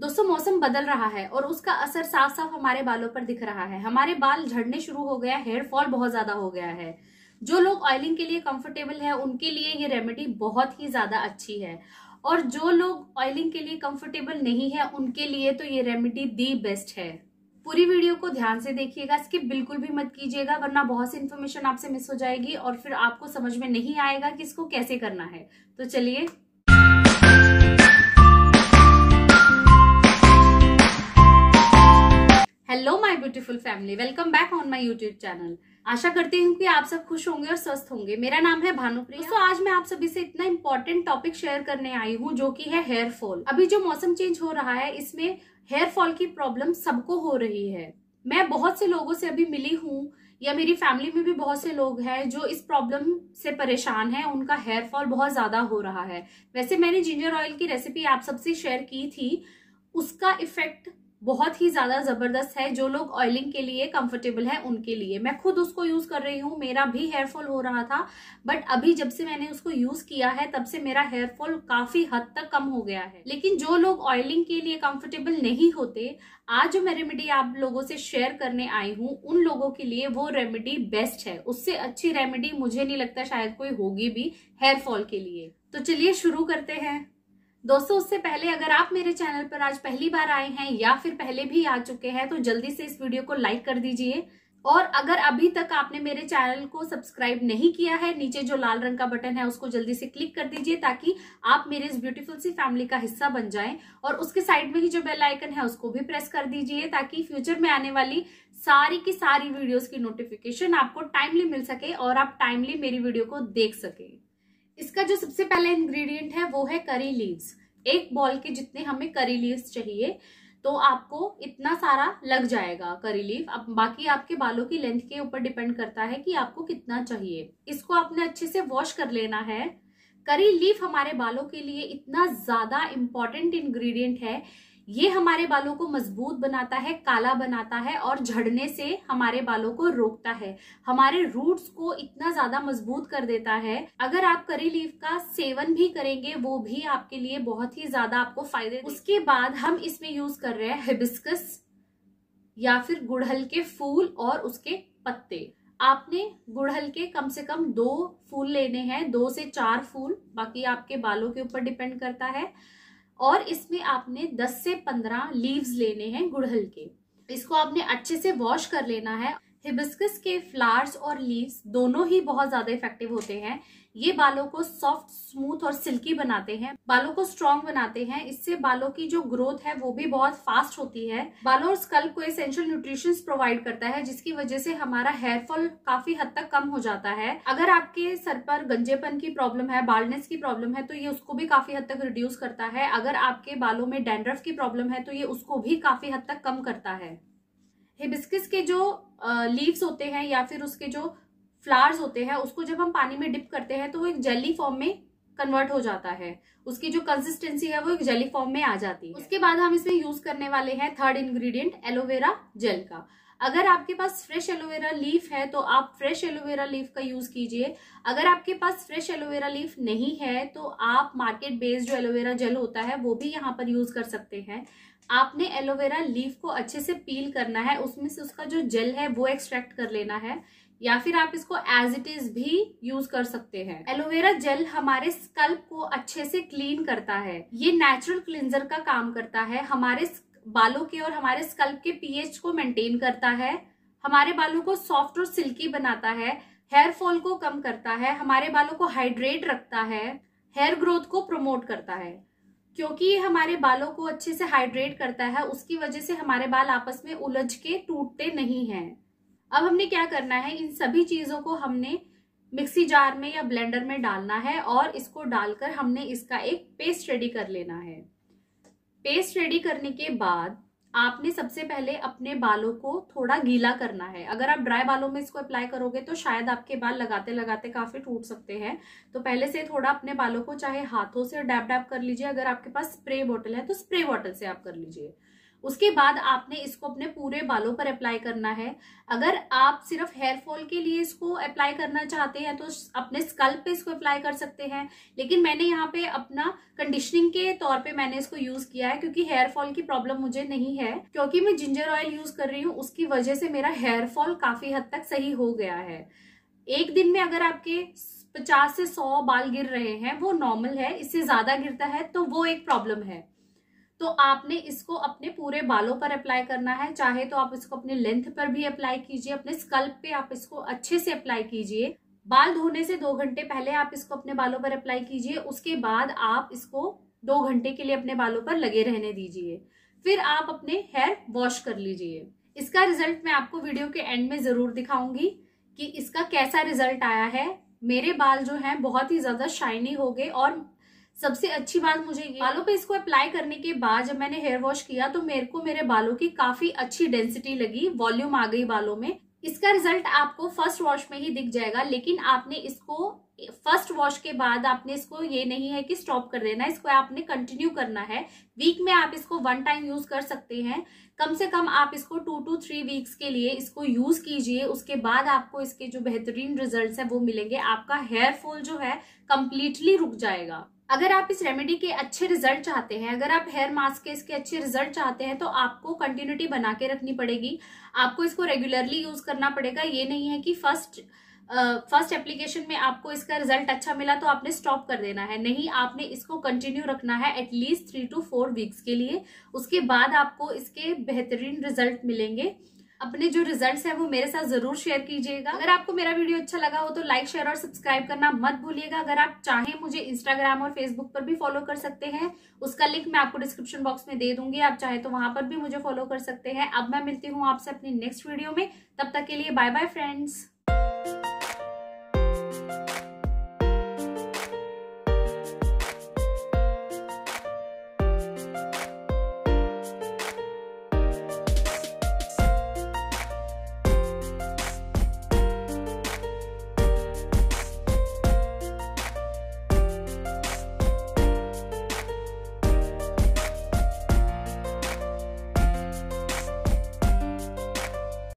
दोस्तों मौसम बदल रहा है और उसका असर साफ साफ हमारे बालों पर दिख रहा है हमारे बाल झड़ने शुरू हो गया हेयर फॉल बहुत ज्यादा हो गया है जो लोग ऑयलिंग के लिए कंफर्टेबल है उनके लिए ये रेमेडी बहुत ही ज्यादा अच्छी है और जो लोग ऑयलिंग के लिए कंफर्टेबल नहीं है उनके लिए तो ये रेमेडी दी बेस्ट है पूरी वीडियो को ध्यान से देखिएगा स्किप बिल्कुल भी मत कीजिएगा वरना बहुत सी इन्फॉर्मेशन आपसे मिस हो जाएगी और फिर आपको समझ में नहीं आएगा कि इसको कैसे करना है तो चलिए family welcome back on my YouTube channel आशा करती हूँ कि आप सब खुश होंगे और स्वस्थ होंगे मेरा नाम है भानुप्रिया दोस्तों आज मैं आप सभी से इतना इम्पोर्टेंट टॉपिक शेयर करने आई हूँ जो कि है हेयर फॉल अभी जो मौसम चेंज हो रहा है इसमें हेयर फॉल की प्रॉब्लम सबको हो रही है मैं बहुत से लोगों से अभी मिली हूँ या मेरी फैमिली में भी बहुत से लोग हैं जो इस प्रॉब्लम से परेशान हैं उनका हेयर फॉल बहुत ज्यादा हो रहा है वैसे मैंने जिंजर ऑयल की रेसिपी आप सबसे शेयर की थी उसका इफेक्ट बहुत ही ज़्यादा ज़बरदस्त है जो लोग ऑयलिंग के लिए कंफर्टेबल है उनके लिए मैं खुद उसको यूज़ कर रही हूँ मेरा भी हेयर फॉल हो रहा था बट अभी जब से मैंने उसको यूज़ किया है तब से मेरा हेयर फॉल काफ़ी हद तक कम हो गया है लेकिन जो लोग ऑयलिंग के लिए कंफर्टेबल नहीं होते आज जो मैं रेमेडी आप लोगों से शेयर करने आई हूँ उन लोगों के लिए वो रेमेडी बेस्ट है उससे अच्छी रेमेडी मुझे नहीं लगता शायद कोई होगी भी हेयर फॉल के लिए तो चलिए शुरू करते हैं दोस्तों उससे पहले अगर आप मेरे चैनल पर आज पहली बार आए हैं या फिर पहले भी आ चुके हैं तो जल्दी से इस वीडियो को लाइक कर दीजिए और अगर अभी तक आपने मेरे चैनल को सब्सक्राइब नहीं किया है नीचे जो लाल रंग का बटन है उसको जल्दी से क्लिक कर दीजिए ताकि आप मेरे इस ब्यूटीफुल सी फैमिली का हिस्सा बन जाएं और उसके साइड में ही जो बेल आइकन है उसको भी प्रेस कर दीजिए ताकि फ्यूचर में आने वाली सारी की सारी वीडियोस की नोटिफिकेशन आपको टाइमली मिल सके और आप टाइमली मेरी वीडियो को देख सकें इसका जो सबसे पहला इंग्रेडिएंट है वो है करी लीव्स एक बॉल के जितने हमें करी लीव्स चाहिए तो आपको इतना सारा लग जाएगा करी लीव अब बाकी आपके बालों की लेंथ के ऊपर डिपेंड करता है कि आपको कितना चाहिए इसको आपने अच्छे से वॉश कर लेना है करी लीफ हमारे बालों के लिए इतना ज्यादा इम्पॉर्टेंट इंग्रेडिएंट है ये हमारे बालों को मजबूत बनाता है काला बनाता है और झड़ने से हमारे बालों को रोकता है हमारे रूट्स को इतना ज्यादा मजबूत कर देता है अगर आप करी लीफ का सेवन भी करेंगे वो भी आपके लिए बहुत ही ज्यादा आपको फायदे उसके बाद हम इसमें यूज कर रहे हैं हिबिस्कस या फिर गुड़हल के फूल और उसके पत्ते आपने गुड़हल के कम से कम दो फूल लेने हैं दो से चार फूल बाकी आपके बालों के ऊपर डिपेंड करता है और इसमें आपने 10 से 15 लीव्स लेने हैं गुड़हल के इसको आपने अच्छे से वॉश कर लेना है हिबिस्कस के फ्लावर्स और लीव्स दोनों ही बहुत ज्यादा इफेक्टिव होते हैं ये बालों को सॉफ्ट स्मूथ और सिल्की बनाते हैं बालों को स्ट्रॉन्ग बनाते हैं इससे बालों की जो ग्रोथ है वो भी बहुत फास्ट होती है बालों और स्कल्प को एसेंशियल न्यूट्रिशन प्रोवाइड करता है जिसकी वजह से हमारा हेयर फॉल काफी हद तक कम हो जाता है अगर आपके सर पर गंजेपन की प्रॉब्लम है बालनेस की प्रॉब्लम है तो ये उसको भी काफी हद तक रिड्यूस करता है अगर आपके बालों में डेंड्रफ की प्रॉब्लम है तो ये उसको भी काफी हद तक कम करता है हिबिस्किस के जो लीव्स होते हैं या फिर उसके जो फ्लावर्स होते हैं उसको जब हम पानी में डिप करते हैं तो वो एक जेली फॉर्म में कन्वर्ट हो जाता है उसकी जो कंसिस्टेंसी है वो एक जेली फॉर्म में आ जाती है उसके बाद हम इसमें यूज करने वाले हैं थर्ड इंग्रेडिएंट एलोवेरा जेल का अगर आपके पास फ्रेश एलोवेरा लीफ है तो आप फ्रेश एलोवेरा लीफ का यूज कीजिए अगर आपके पास फ्रेश एलोवेरा लीफ नहीं है तो आप मार्केट बेस्ड जो एलोवेरा जेल होता है वो भी यहाँ पर यूज कर सकते हैं आपने एलोवेरा लीफ को अच्छे से पील करना है उसमें से उसका जो जेल है वो एक्सट्रैक्ट कर लेना है या फिर आप इसको एज इट इज भी यूज कर सकते हैं एलोवेरा जेल हमारे स्कल्प को अच्छे से क्लीन करता है ये नेचुरल क्लिंजर का काम करता है हमारे स्कल्प बालों के और हमारे स्कल्प के पीएच को मेंटेन करता है हमारे बालों को सॉफ्ट और सिल्की बनाता है हेयर फॉल को कम करता है हमारे बालों को हाइड्रेट रखता है हेयर ग्रोथ को प्रमोट करता है क्योंकि ये हमारे बालों को अच्छे से हाइड्रेट करता है उसकी वजह से हमारे बाल आपस में उलझ के टूटते नहीं हैं अब हमने क्या करना है इन सभी चीजों को हमने मिक्सी जार में या ब्लेंडर में डालना है और इसको डालकर हमने इसका एक पेस्ट रेडी कर लेना है पेस्ट रेडी करने के बाद आपने सबसे पहले अपने बालों को थोड़ा गीला करना है अगर आप ड्राई बालों में इसको अप्लाई करोगे तो शायद आपके बाल लगाते लगाते काफी टूट सकते हैं तो पहले से थोड़ा अपने बालों को चाहे हाथों से डैप डैप कर लीजिए अगर आपके पास स्प्रे बॉटल है तो स्प्रे बॉटल से आप कर लीजिए उसके बाद आपने इसको अपने पूरे बालों पर अप्लाई करना है अगर आप सिर्फ हेयर फॉल के लिए इसको अप्लाई करना चाहते हैं तो अपने स्कल्प पे इसको अप्लाई कर सकते हैं लेकिन मैंने यहाँ पे अपना कंडीशनिंग के तौर पे मैंने इसको यूज किया है क्योंकि हेयर फॉल की प्रॉब्लम मुझे नहीं है क्योंकि मैं जिंजर ऑयल यूज कर रही हूँ उसकी वजह से मेरा हेयर फॉल काफी हद तक सही हो गया है एक दिन में अगर आपके पचास से सौ बाल गिर रहे हैं वो नॉर्मल है इससे ज्यादा गिरता है तो वो एक प्रॉब्लम है तो आपने इसको अपने पूरे बालों पर अप्लाई करना है चाहे तो आप इसको अपने लेंथ पर भी अप्लाई कीजिए अपने स्कल्प पे आप इसको अच्छे से अप्लाई कीजिए बाल धोने से दो घंटे पहले आप इसको अपने बालों पर अप्लाई कीजिए उसके बाद आप इसको दो घंटे के लिए अपने बालों पर लगे रहने दीजिए फिर आप अपने हेयर वॉश कर लीजिए इसका रिजल्ट मैं आपको वीडियो के एंड में जरूर दिखाऊंगी कि इसका कैसा रिजल्ट आया है मेरे बाल जो हैं बहुत ही ज्यादा शाइनी हो गए और सबसे अच्छी बात मुझे ये बालों पे इसको अप्लाई करने के बाद जब मैंने हेयर वॉश किया तो मेरे को मेरे बालों की काफी अच्छी डेंसिटी लगी वॉल्यूम आ गई बालों में इसका रिजल्ट आपको फर्स्ट वॉश में ही दिख जाएगा लेकिन आपने इसको फर्स्ट वॉश के बाद आपने इसको ये नहीं है कि स्टॉप कर देना इसको आपने कंटिन्यू करना है वीक में आप इसको वन टाइम यूज कर सकते हैं कम से कम आप इसको टू टू थ्री वीक्स के लिए इसको यूज कीजिए उसके बाद आपको इसके जो बेहतरीन रिजल्ट है वो मिलेंगे आपका हेयर फॉल जो है कंप्लीटली रुक जाएगा अगर आप इस रेमेडी के अच्छे रिजल्ट चाहते हैं अगर आप हेयर मास्क के इसके अच्छे रिजल्ट चाहते हैं तो आपको कंटिन्यूटी बना के रखनी पड़ेगी आपको इसको रेगुलरली यूज करना पड़ेगा ये नहीं है कि फर्स्ट फर्स्ट एप्लीकेशन में आपको इसका रिजल्ट अच्छा मिला तो आपने स्टॉप कर देना है नहीं आपने इसको कंटिन्यू रखना है at least three two four weeks के लिए उसके बाद आपको इसके बेहतरीन रिजल्ट मिलेंगे अपने जो रिजल्ट है वो मेरे साथ जरूर शेयर कीजिएगा अगर आपको मेरा वीडियो अच्छा लगा हो तो लाइक शेयर और सब्सक्राइब करना मत भूलिएगा अगर आप चाहें मुझे इंस्टाग्राम और फेसबुक पर भी फॉलो कर सकते हैं उसका लिंक मैं आपको डिस्क्रिप्शन बॉक्स में दे दूंगी आप चाहे तो वहां पर भी मुझे फॉलो कर सकते हैं अब मैं मिलती हूँ आपसे अपनी नेक्स्ट वीडियो में तब तक के लिए बाय बाय फ्रेंड्स